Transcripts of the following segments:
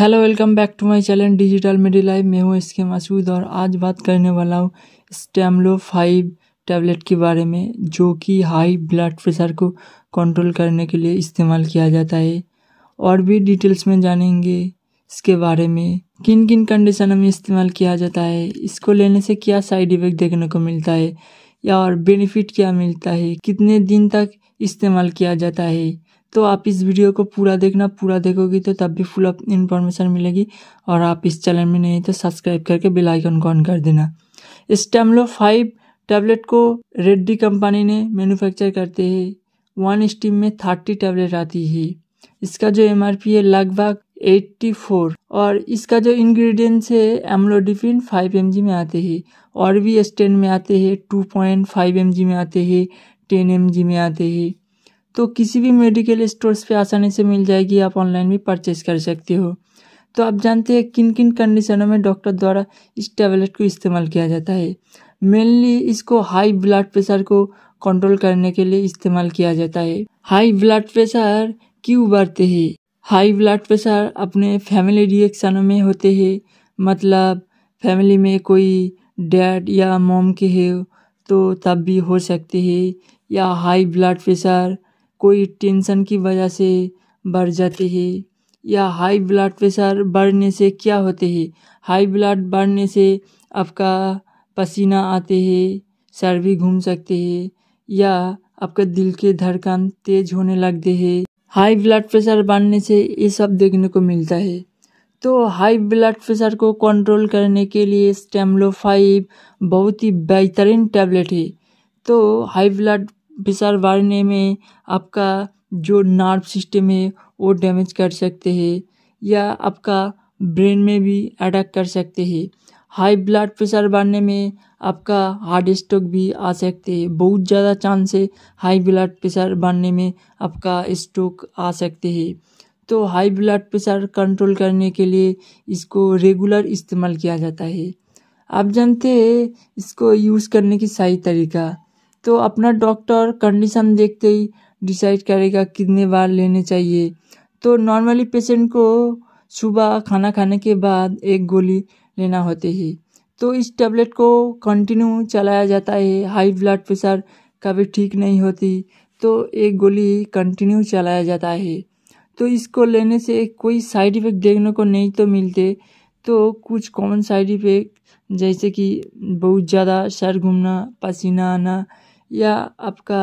hello welcome back to my channel digital medi life मैं हूं इसके मसूद और आज बात करने वाला हूं स्टेमलो फाइव टैबलेट के बारे में जो कि हाई ब्लड प्रेशर को कंट्रोल करने के लिए इस्तेमाल किया जाता है और भी डिटेल्स में जानेंगे इसके बारे में किन किन कंडीशन में इस्तेमाल किया जाता है इसको लेने से क्या साइड इफेक्ट देखने को मिलता है या और बेनिफिट क्या मिलता है कितने दिन तक इस्तेमाल किया जाता है तो आप इस वीडियो को पूरा देखना पूरा देखोगी तो तब भी फुल इन्फॉर्मेशन मिलेगी और आप इस चैनल में नहीं तो सब्सक्राइब करके बेल आइकन को ऑन कर देना टैमलो फाइव टैबलेट को रेड्डी कंपनी ने मैन्युफैक्चर करते हैं वन स्टीम में थर्टी टैबलेट आती है इसका जो एम है लगभग 84 और इसका जो इंग्रेडिएंट्स है एम्लोडिफिन 5 एम में आते हैं और भी एस्टेन में आते हैं 2.5 एम में आते हैं 10 एम में आते हैं तो किसी भी मेडिकल स्टोर्स पे आसानी से मिल जाएगी आप ऑनलाइन भी परचेज कर सकते हो तो आप जानते हैं किन किन कंडीशनों में डॉक्टर द्वारा इस टैबलेट को इस्तेमाल किया जाता है मेनली इसको हाई ब्लड प्रेशर को कंट्रोल करने के लिए इस्तेमाल किया जाता है हाई ब्लड प्रेशर क्यों बढ़ते हैं हाई ब्लड प्रेशर अपने फैमिली रिएक्शनों में होते हैं मतलब फैमिली में कोई डैड या मोम के है तो तब भी हो सकते हैं या हाई ब्लड प्रेशर कोई टेंशन की वजह से बढ़ जाते हैं या हाई ब्लड प्रेशर बढ़ने से क्या होते हैं हाई ब्लड बढ़ने से आपका पसीना आते हैं सर भी घूम सकते हैं या आपका दिल के धड़कन तेज होने लगते हैं हाई ब्लड प्रेशर बढ़ने से ये सब देखने को मिलता है तो हाई ब्लड प्रेशर को कंट्रोल करने के लिए स्टेमलो फाइव बहुत ही बेहतरीन टैबलेट है तो हाई ब्लड प्रेशर बढ़ने में आपका जो नर्व सिस्टम है वो डैमेज कर सकते हैं या आपका ब्रेन में भी अटैक कर सकते हैं हाई ब्लड प्रेशर बढ़ने में आपका हार्ट स्ट्रोक भी आ सकते हैं बहुत ज़्यादा चांस है हाई ब्लड प्रेशर बढ़ने में आपका स्ट्रोक आ सकते हैं तो हाई ब्लड प्रेशर कंट्रोल करने के लिए इसको रेगुलर इस्तेमाल किया जाता है आप जानते हैं इसको यूज़ करने की सही तरीका तो अपना डॉक्टर कंडीशन देखते ही डिसाइड करेगा कितने बार लेने चाहिए तो नॉर्मली पेशेंट को सुबह खाना खाने के बाद एक गोली लेना होती है तो इस टैबलेट को कंटिन्यू चलाया जाता है हाई ब्लड प्रेशर कभी ठीक नहीं होती तो एक गोली कंटिन्यू चलाया जाता है तो इसको लेने से कोई साइड इफ़ेक्ट देखने को नहीं तो मिलते तो कुछ कॉमन साइड इफ़ेक्ट जैसे कि बहुत ज़्यादा सर घूमना पसीना आना या आपका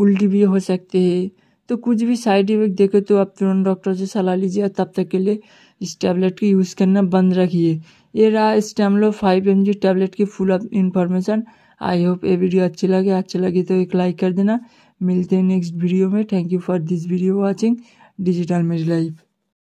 उल्टी भी हो सकते है तो कुछ भी साइड इफेक्ट देखे तो आप तुरंत डॉक्टर से सलाह लीजिए और तब तक के लिए इस टैबलेट की यूज़ करना बंद रखिए ये रहा लो फाइव एम जी टैबलेट की फुल इन्फॉर्मेशन आई होप ये वीडियो अच्छी लगे अच्छी लगे तो एक लाइक कर देना मिलते हैं नेक्स्ट वीडियो में thank you for this video watching digital मेरी लाइफ